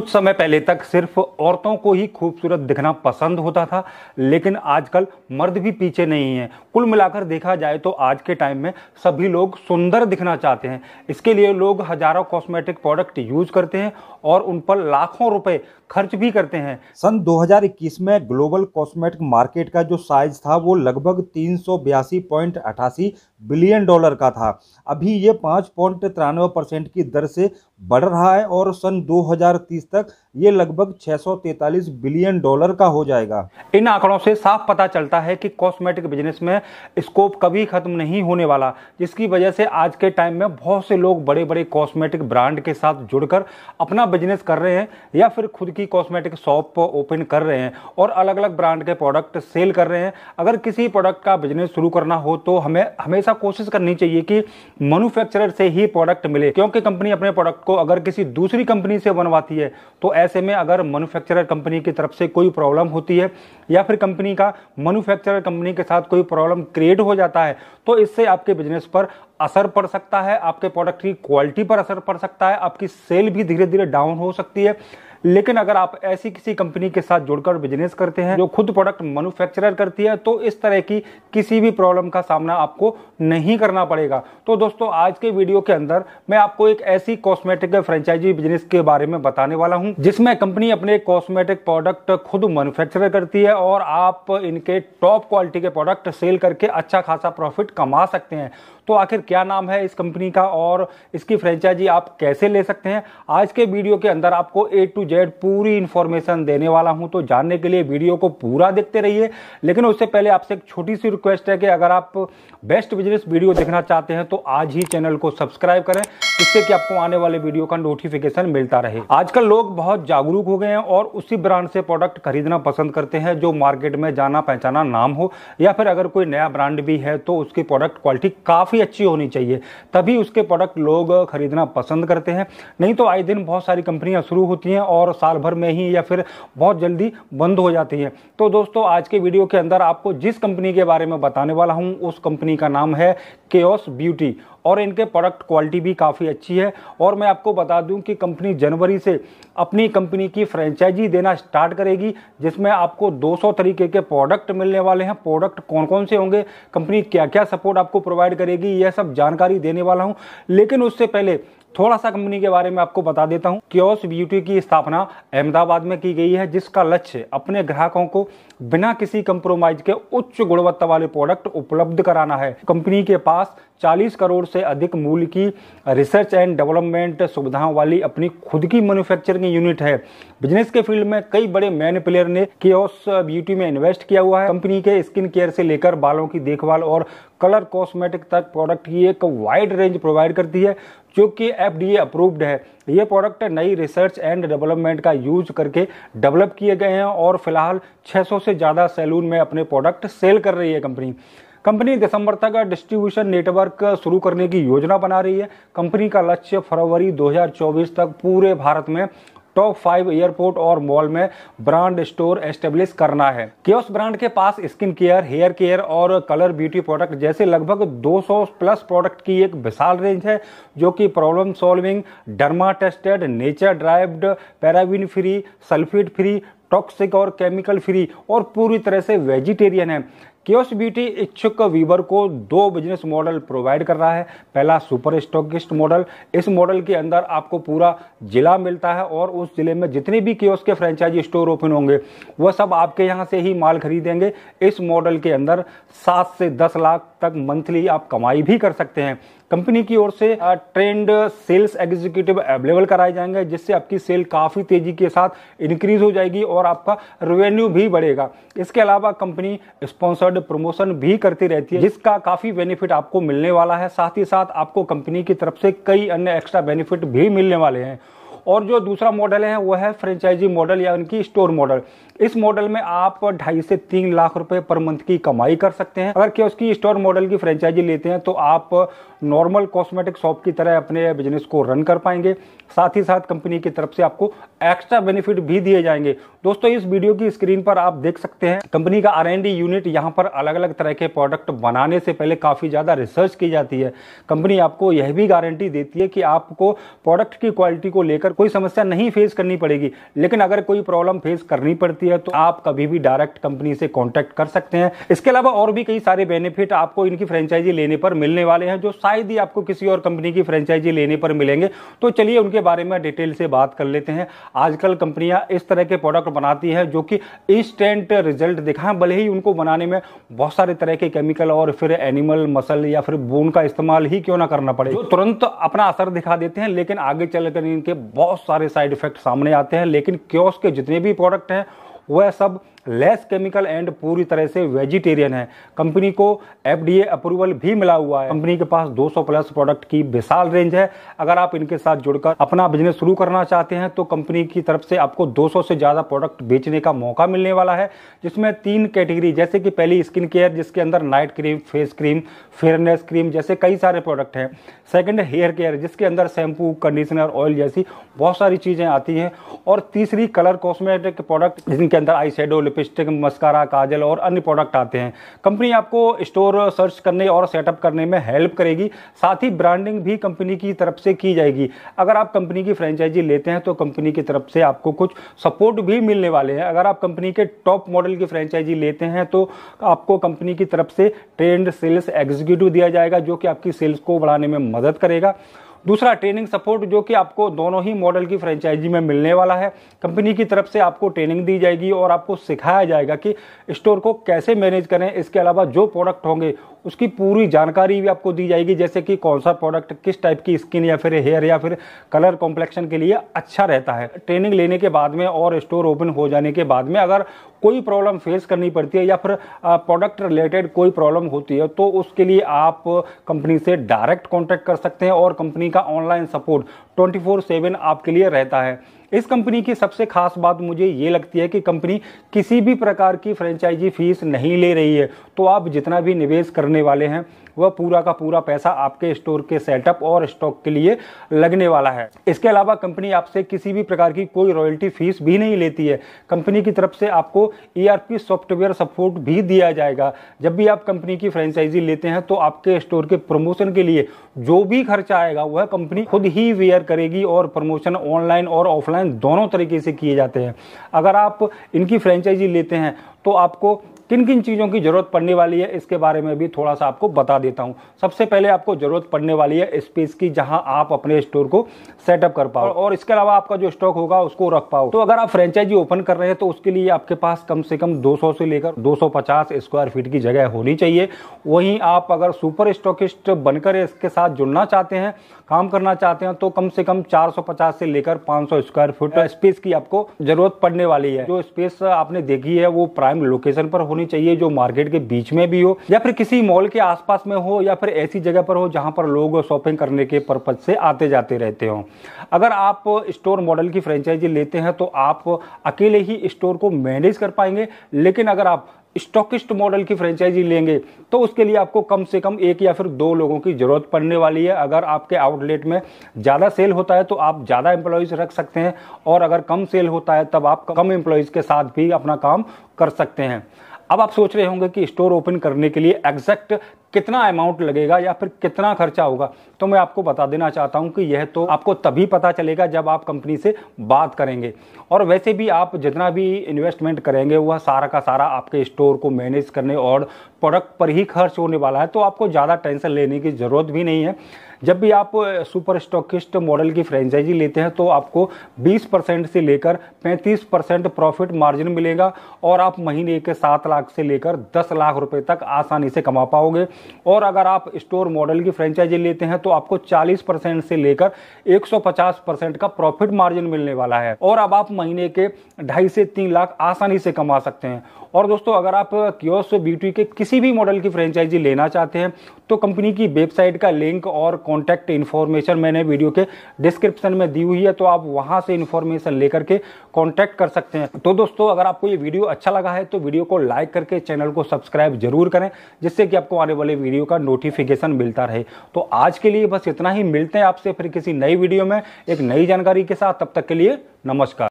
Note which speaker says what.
Speaker 1: कुछ समय पहले तक सिर्फ औरतों को ही खूबसूरत दिखना पसंद होता था लेकिन आजकल मर्द भी पीछे नहीं है कुल मिलाकर देखा जाए तो आज के टाइम में सभी लोग सुंदर दिखना चाहते हैं इसके लिए लोग हजारों कॉस्मेटिक प्रोडक्ट यूज करते हैं और उन पर लाखों रुपए खर्च भी करते हैं सन 2021 में ग्लोबल कॉस्मेटिक मार्केट का जो साइज था वो लगभग तीन बिलियन डॉलर का था अभी ये पाँच पॉइंट परसेंट की दर से बढ़ रहा है और सन 2030 तक ये लगभग 643 बिलियन डॉलर का हो जाएगा इन आंकड़ों से साफ पता चलता है कि कॉस्मेटिक बिजनेस में स्कोप कभी खत्म नहीं होने वाला जिसकी वजह से आज के टाइम में बहुत से लोग बड़े बड़े कॉस्मेटिक ब्रांड के साथ जुड़कर अपना बिजनेस कर रहे हैं या फिर खुद की कॉस्मेटिक शॉप ओपन कर रहे हैं और अलग अलग ब्रांड के प्रोडक्ट सेल कर रहे हैं अगर किसी प्रोडक्ट का बिजनेस शुरू करना हो तो हमें हमेशा कोशिश करनी चाहिए कि मैनुफैक्चर से ही प्रोडक्ट मिले क्योंकि कंपनी अपने प्रोडक्ट को अगर किसी दूसरी कंपनी से बनवाती है तो ऐसे में अगर मैनुफैक्चरर कंपनी की तरफ से कोई प्रॉब्लम होती है या फिर कंपनी का मैनुफैक्चरर कंपनी के साथ कोई प्रॉब्लम क्रिएट हो जाता है तो इससे आपके बिजनेस पर असर पड़ सकता है आपके प्रोडक्ट की क्वालिटी पर असर पड़ सकता है आपकी सेल भी धीरे धीरे डाउन हो सकती है लेकिन अगर आप ऐसी किसी कंपनी के साथ जुड़कर बिजनेस करते हैं जो खुद प्रोडक्ट मैन्युफैक्चरर करती है तो इस तरह की किसी भी प्रॉब्लम का सामना आपको नहीं करना पड़ेगा तो दोस्तों आज के वीडियो के अंदर मैं आपको एक ऐसी कॉस्मेटिक फ्रेंचाइजी बिजनेस के बारे में बताने वाला हूँ जिसमें कंपनी अपने कॉस्मेटिक प्रोडक्ट खुद मैनुफेक्चर करती है और आप इनके टॉप क्वालिटी के प्रोडक्ट सेल करके अच्छा खासा प्रॉफिट कमा सकते हैं तो आखिर क्या नाम है इस कंपनी का और इसकी फ्रेंचाइजी आप कैसे ले सकते हैं आज के वीडियो के अंदर आपको ए टू जेड पूरी इन्फॉर्मेशन देने वाला हूं तो जानने के लिए वीडियो को पूरा देखते रहिए लेकिन उससे पहले आपसे एक छोटी सी रिक्वेस्ट है कि अगर आप बेस्ट बिजनेस वीडियो देखना चाहते हैं तो आज ही चैनल को सब्सक्राइब करें जिससे कि आपको आने वाले वीडियो का नोटिफिकेशन मिलता रहे आजकल लोग बहुत जागरूक हो गए हैं और उसी ब्रांड से प्रोडक्ट खरीदना पसंद करते हैं जो मार्केट में जाना पहचाना नाम हो या फिर अगर कोई नया ब्रांड भी है तो उसकी प्रोडक्ट क्वालिटी काफ़ी अच्छी होनी चाहिए तभी उसके प्रोडक्ट लोग खरीदना पसंद करते हैं नहीं तो आए दिन बहुत सारी कंपनियाँ शुरू होती हैं और साल भर में ही या फिर बहुत जल्दी बंद हो जाती हैं तो दोस्तों आज के वीडियो के अंदर आपको जिस कंपनी के बारे में बताने वाला हूँ उस कंपनी का नाम है केओस ब्यूटी और इनके प्रोडक्ट क्वालिटी भी काफ़ी अच्छी है और मैं आपको बता दूं कि कंपनी जनवरी से अपनी कंपनी की फ्रेंचाइजी देना स्टार्ट करेगी जिसमें आपको 200 तरीके के प्रोडक्ट मिलने वाले हैं प्रोडक्ट कौन कौन से होंगे कंपनी क्या क्या सपोर्ट आपको प्रोवाइड करेगी यह सब जानकारी देने वाला हूँ लेकिन उससे पहले थोड़ा सा कंपनी के बारे में आपको बता देता हूँ क्योस ब्यूटी की स्थापना अहमदाबाद में की गई है जिसका लक्ष्य अपने ग्राहकों को बिना किसी कंप्रोमाइज के उच्च गुणवत्ता वाले प्रोडक्ट उपलब्ध कराना है कंपनी के पास 40 करोड़ करोड़ से अधिक मूल्य की रिसर्च एंड डेवलपमेंट सुविधाओं वाली अपनी खुद की मैन्युफैक्चरिंग यूनिट है बिजनेस के फील्ड में कई बड़े मैन प्लेयर ने कियोस ब्यूटी में इन्वेस्ट किया हुआ है कंपनी के स्किन केयर से लेकर बालों की देखभाल और कलर कॉस्मेटिक तक प्रोडक्ट की एक वाइड रेंज प्रोवाइड करती है जो कि एफ अप्रूव्ड है ये प्रोडक्ट नई रिसर्च एंड डेवलपमेंट का यूज करके डेवलप किए गए हैं और फिलहाल 600 से ज़्यादा सैलून में अपने प्रोडक्ट सेल कर रही है कंपनी कंपनी दिसंबर तक डिस्ट्रीब्यूशन नेटवर्क शुरू करने की योजना बना रही है कंपनी का लक्ष्य फरवरी 2024 तक पूरे भारत में टॉप फाइव एयरपोर्ट और मॉल में ब्रांड स्टोर एस्टेब्लिश करना है केस ब्रांड के पास स्किन केयर हेयर केयर और कलर ब्यूटी प्रोडक्ट जैसे लगभग 200 प्लस प्रोडक्ट की एक विशाल रेंज है जो कि problem solving derma tested nature derived paraben free sulphate free toxic और केमिकल फ्री और पूरी तरह से वेजिटेरियन है केओस ब्यूटी इच्छुक वीवर को दो बिजनेस मॉडल प्रोवाइड कर रहा है पहला सुपर स्टॉकिस्ट मॉडल इस मॉडल के अंदर आपको पूरा जिला मिलता है और उस जिले में जितने भी केओस के फ्रेंचाइजी स्टोर ओपन होंगे वह सब आपके यहाँ से ही माल खरीदेंगे इस मॉडल के अंदर सात से दस लाख तक मंथली आप कमाई भी कर सकते हैं कंपनी की ओर से ट्रेंड सेल्स एग्जीक्यूटिव अवेलेबल कराए जाएंगे जिससे आपकी सेल काफ़ी तेजी के साथ इंक्रीज हो जाएगी और आपका रेवेन्यू भी बढ़ेगा इसके अलावा कंपनी स्पॉन्सर्ड प्रमोशन भी करती रहती है जिसका काफ़ी बेनिफिट आपको मिलने वाला है साथ ही साथ आपको कंपनी की तरफ से कई अन्य एक्स्ट्रा बेनिफिट भी मिलने वाले हैं और जो दूसरा मॉडल है वो है फ्रेंचाइजी मॉडल या उनकी स्टोर मॉडल इस मॉडल में आप ढाई से तीन लाख रुपए पर मंथ की कमाई कर सकते हैं अगर उसकी स्टोर मॉडल की फ्रेंचाइजी लेते हैं तो आप नॉर्मल कॉस्मेटिक शॉप की तरह अपने बिजनेस को रन कर पाएंगे साथ ही साथ कंपनी की तरफ से आपको एक्स्ट्रा बेनिफिट भी दिए जाएंगे दोस्तों इस वीडियो की स्क्रीन पर आप देख सकते हैं कंपनी का आर यूनिट यहाँ पर अलग अलग तरह के प्रोडक्ट बनाने से पहले काफ़ी ज़्यादा रिसर्च की जाती है कंपनी आपको यह भी गारंटी देती है कि आपको प्रोडक्ट की क्वालिटी को लेकर लेकर कोई समस्या नहीं फेस करनी पड़ेगी लेकिन अगर कोई प्रॉब्लम फेस करनी पड़ती है तो आप कभी भी डायरेक्ट कंपनी से कॉन्टेक्ट कर सकते हैं इसके अलावा और भी कई सारे बेनिफिट आपको इनकी फ्रेंचाइजी लेने पर मिलने वाले हैं जो शायद ही आपको किसी और कंपनी की फ्रेंचाइजी लेने पर मिलेंगे तो चलिए उनके बारे में डिटेल से बात कर लेते हैं आजकल कंपनियां इस तरह के प्रोडक्ट बनाती हैं जो कि इंस्टेंट रिजल्ट दिखाएं भले ही उनको बनाने में बहुत सारे तरह के केमिकल और फिर एनिमल मसल या फिर बोन का इस्तेमाल ही क्यों ना करना पड़े जो तुरंत अपना असर दिखा देते हैं लेकिन आगे चलकर इनके बहुत सारे साइड इफेक्ट सामने आते हैं लेकिन क्योस के जितने भी प्रोडक्ट हैं वह सब लेस केमिकल एंड पूरी तरह से वेजिटेरियन है कंपनी को एफडीए अप्रूवल भी मिला हुआ है कंपनी के पास 200 प्लस प्रोडक्ट की विशाल रेंज है अगर आप इनके साथ जुड़कर अपना बिजनेस शुरू करना चाहते हैं तो कंपनी की तरफ से आपको 200 से ज़्यादा प्रोडक्ट बेचने का मौका मिलने वाला है जिसमें तीन कैटेगरी जैसे कि पहली स्किन केयर जिसके अंदर night cream face cream fairness cream जैसे कई सारे प्रोडक्ट हैं सेकेंड हेयर केयर जिसके अंदर शैम्पू कंडीशनर ऑयल जैसी बहुत सारी चीज़ें आती हैं और तीसरी कलर कॉस्मेटिक प्रोडक्ट जिनके अंदर आई शेडो लिपस्टिक मस्कारा काजल और अन्य प्रोडक्ट आते हैं कंपनी आपको स्टोर सर्च करने और सेटअप करने में हेल्प करेगी साथ ही ब्रांडिंग भी कंपनी की तरफ से की जाएगी अगर आप कंपनी की फ्रेंचाइजी लेते हैं तो कंपनी की तरफ से आपको कुछ सपोर्ट भी मिलने वाले हैं अगर आप कंपनी के टॉप मॉडल की फ्रेंचाइजी लेते हैं तो आपको कंपनी की तरफ से ट्रेंड सेल्स एग्जीक्यूटिव दिया जाएगा जो कि आपकी सेल्स को बढ़ाने में मदद करेगा दूसरा ट्रेनिंग सपोर्ट जो कि आपको दोनों ही मॉडल की फ्रेंचाइजी में मिलने वाला है कंपनी की तरफ से आपको ट्रेनिंग दी जाएगी और आपको सिखाया जाएगा कि स्टोर को कैसे मैनेज करें इसके अलावा जो प्रोडक्ट होंगे उसकी पूरी जानकारी भी आपको दी जाएगी जैसे कि कौन सा प्रोडक्ट किस टाइप की स्किन या फिर हेयर या फिर कलर कॉम्प्लेक्शन के लिए अच्छा रहता है ट्रेनिंग लेने के बाद में और स्टोर ओपन हो जाने के बाद में अगर कोई प्रॉब्लम फेस करनी पड़ती है या फिर प्रोडक्ट रिलेटेड कोई प्रॉब्लम होती है तो उसके लिए आप कंपनी से डायरेक्ट कॉन्टैक्ट कर सकते हैं और कंपनी का online support twenty four seven आपके लिए रहता है इस कंपनी की सबसे खास बात मुझे ये लगती है कि कंपनी किसी भी प्रकार की फ्रेंचाइजी फीस नहीं ले रही है तो आप जितना भी निवेश करने वाले हैं वह पूरा का पूरा पैसा आपके स्टोर के सेटअप और स्टॉक के लिए लगने वाला है इसके अलावा कंपनी आपसे किसी भी प्रकार की कोई रॉयल्टी फीस भी नहीं लेती है कंपनी की तरफ से आपको ई e सॉफ्टवेयर सपोर्ट भी दिया जाएगा जब भी आप कंपनी की फ्रेंचाइजी लेते हैं तो आपके स्टोर के प्रमोशन के लिए जो भी खर्चा आएगा वह कंपनी खुद ही वेयर करेगी और प्रमोशन ऑनलाइन और ऑफलाइन दोनों तरीके से किए जाते हैं अगर आप इनकी फ्रेंचाइजी लेते हैं तो आपको किन किन चीज़ों की ज़रूरत पड़ने वाली है इसके बारे में भी थोड़ा सा आपको बता देता हूँ सबसे पहले आपको ज़रूरत पड़ने वाली है स्पेस की जहाँ आप अपने स्टोर को सेटअप कर पाओ और इसके अलावा आपका जो स्टॉक होगा उसको रख पाओ तो अगर आप फ्रेंचाइजी ओपन कर रहे हैं तो उसके लिए आपके पास कम से कम 200 से लेकर 250 स्क्वायर फीट की जगह होनी चाहिए वहीं आप अगर सुपर स्टॉकिस्ट बनकर इसके साथ जुड़ना चाहते हैं काम करना चाहते हैं तो कम से कम 450 से लेकर 500 स्क्वायर फीट स्पेस की आपको जरूरत पड़ने वाली है जो स्पेस आपने देखी है वो प्राइम लोकेशन पर होनी होनी चाहिए जो मार्केट के बीच में भी हो या फिर किसी मॉल के आसपास में हो या फिर ऐसी जगह पर हो जहां पर लोग शॉपिंग करने के पर्पज से आते जाते रहते हो अगर आप स्टोर मॉडल की फ्रेंचाइजी लेते हैं तो आप अकेले ही स्टोर को मैनेज कर पाएंगे लेकिन अगर आप स्टॉकिस्ट मॉडल की फ्रेंचाइजी लेंगे तो उसके लिए आपको कम से कम एक या फिर दो लोगों की ज़रूरत पड़ने वाली है अगर आपके आउटलेट में ज़्यादा सेल होता है तो आप ज़्यादा एम्प्लॉयज़ रख सकते हैं और अगर कम सेल होता है तब आप कम एम्प्लॉयज़ के साथ भी अपना काम कर सकते हैं अब आप सोच रहे होंगे कि स्टोर ओपन करने के लिए एग्जैक्ट कितना अमाउंट लगेगा या फिर कितना खर्चा होगा तो मैं आपको बता देना चाहता हूं कि यह तो आपको तभी पता चलेगा जब आप कंपनी से बात करेंगे और वैसे भी आप जितना भी इन्वेस्टमेंट करेंगे वह सारा का सारा आपके स्टोर को मैनेज करने और प्रोडक्ट पर ही खर्च होने वाला है तो आपको ज़्यादा टेंशन लेने की ज़रूरत भी नहीं है जब भी आप सुपर स्टॉकिस्ट मॉडल की फ्रेंचाइजी लेते हैं तो आपको 20 परसेंट से लेकर 35 परसेंट प्रॉफिट मार्जिन मिलेगा और आप महीने के सात लाख से लेकर दस लाख रुपए तक आसानी से कमा पाओगे और अगर आप स्टोर मॉडल की फ्रेंचाइजी लेते हैं तो आपको 40 परसेंट से लेकर 150 परसेंट का प्रॉफिट मार्जिन मिलने वाला है और अब आप महीने के ढाई से तीन लाख आसानी से कमा सकते हैं और दोस्तों अगर आप क्योस ब्यूटी के किसी भी मॉडल की फ्रेंचाइजी लेना चाहते हैं तो कंपनी की वेबसाइट का लिंक और कॉन्टैक्ट इन्फॉर्मेशन मैंने वीडियो के डिस्क्रिप्शन में दी हुई है तो आप वहाँ से इन्फॉर्मेशन लेकर के कॉन्टैक्ट कर सकते हैं तो दोस्तों अगर आपको ये वीडियो अच्छा लगा है तो वीडियो को लाइक करके चैनल को सब्सक्राइब जरूर करें जिससे कि आपको आने वाले वीडियो का नोटिफिकेशन मिलता रहे तो आज के लिए बस इतना ही मिलते हैं आपसे फिर किसी नई वीडियो में एक नई जानकारी के साथ तब तक के लिए नमस्कार